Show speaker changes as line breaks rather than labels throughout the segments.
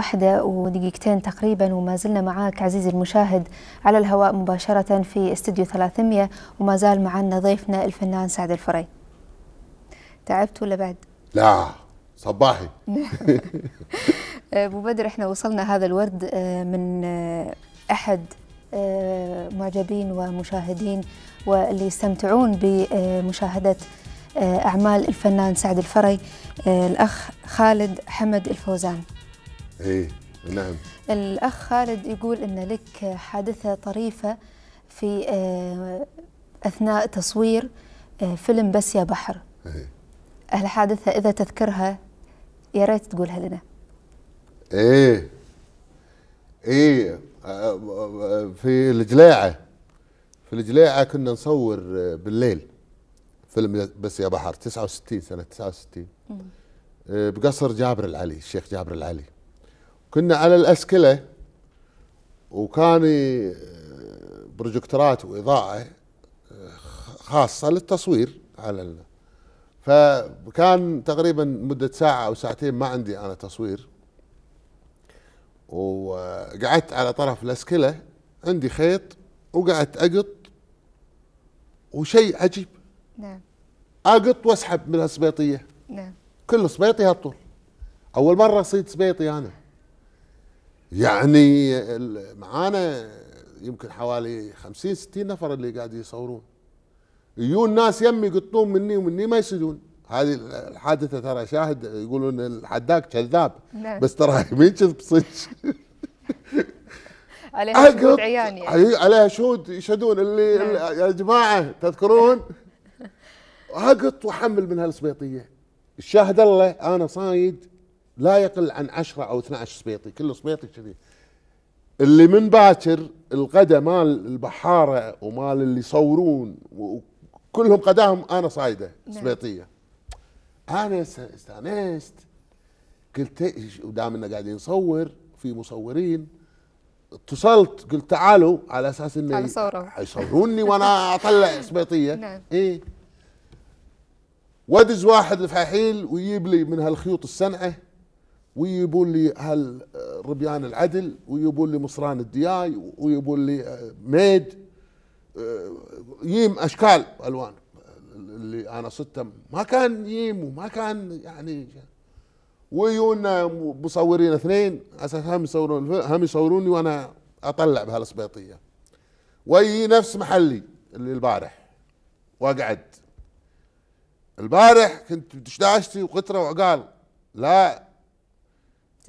واحدة ودقيقتين تقريبا وما زلنا معاك عزيزي المشاهد على الهواء مباشرة في استديو 300 وما زال معنا ضيفنا الفنان سعد الفري تعبت ولا بعد؟
لا صباحي
ابو بدر احنا وصلنا هذا الورد آه، من آه، احد آه، معجبين ومشاهدين واللي يستمتعون بمشاهده اعمال الفنان سعد الفري الاخ خالد حمد الفوزان
ايه نعم
الاخ خالد يقول ان لك حادثه طريفه في آه، اثناء تصوير آه، فيلم بس يا بحر ايه الحادثه اذا تذكرها يا ريت تقولها لنا
ايه ايه آه، في الجليعه في الجليعه كنا نصور بالليل فيلم بس يا بحر 69 سنه 69 بقصر جابر العلي الشيخ جابر العلي كنا على الاسكله وكان بروجكترات واضاءه خاصه للتصوير على فكان تقريبا مده ساعه او ساعتين ما عندي انا تصوير وقعدت على طرف الاسكله عندي خيط وقعدت اقط وشيء عجيب نعم اقط واسحب من السبيطيه نعم كل سبيطي هالطول اول مره اصيد سبيطي انا يعني معانا يمكن حوالي 50 60 نفر اللي قاعد يصورون يجون ناس يمي يقطون مني ومني ما يسجون هذه الحادثه ترى شاهد يقولون الحداك كذاب نعم. بس ترى ما كذب صدق
عليها شهود عيان يعني
عليها شهود يشهدون اللي, نعم. اللي يا جماعه تذكرون اقط واحمل من هالسبيطيه الشاهد الله انا صايد لا يقل عن 10 او 12 سبيطي كل سبيطي كذي اللي من باكر الغدا مال البحاره ومال اللي يصورون كلهم قداهم انا صايده سبيطيه نعم. انا استانست قلت ودام انه قاعدين نصور في مصورين اتصلت قلت تعالوا على اساس انه يصوروني حيصوروني وانا اطلع سبيطيه نعم ايه وادز واحد الفحيل ويجيب لي من هالخيوط السنعه ويبون لي هل ربيان العدل ويبون لي مصران الدياي ويبون لي آه، ميد آه، ييم اشكال الوان اللي انا صدته ما كان ييم وما كان يعني ويونا مصورين اثنين اساس هم يصورون هم يصوروني وانا اطلع بهالسبيطيه ويي نفس محلي اللي البارح واقعد البارح كنت دشداشتي وقطره وعقال لا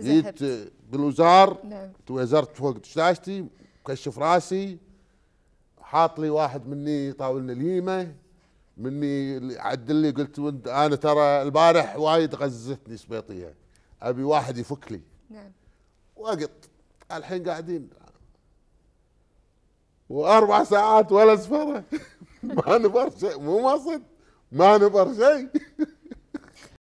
جيت آه،
بالوزار نعم توازرت فوق تشتاشتي مكشف راسي حاط لي واحد مني طاولنا اليمه مني عدل لي قلت انا ترى البارح وايد غزتني سبيطيه ابي واحد يفك لي نعم وقت الحين قاعدين واربع ساعات ولا سفره ما نفر شيء مو مصد ما نفر شيء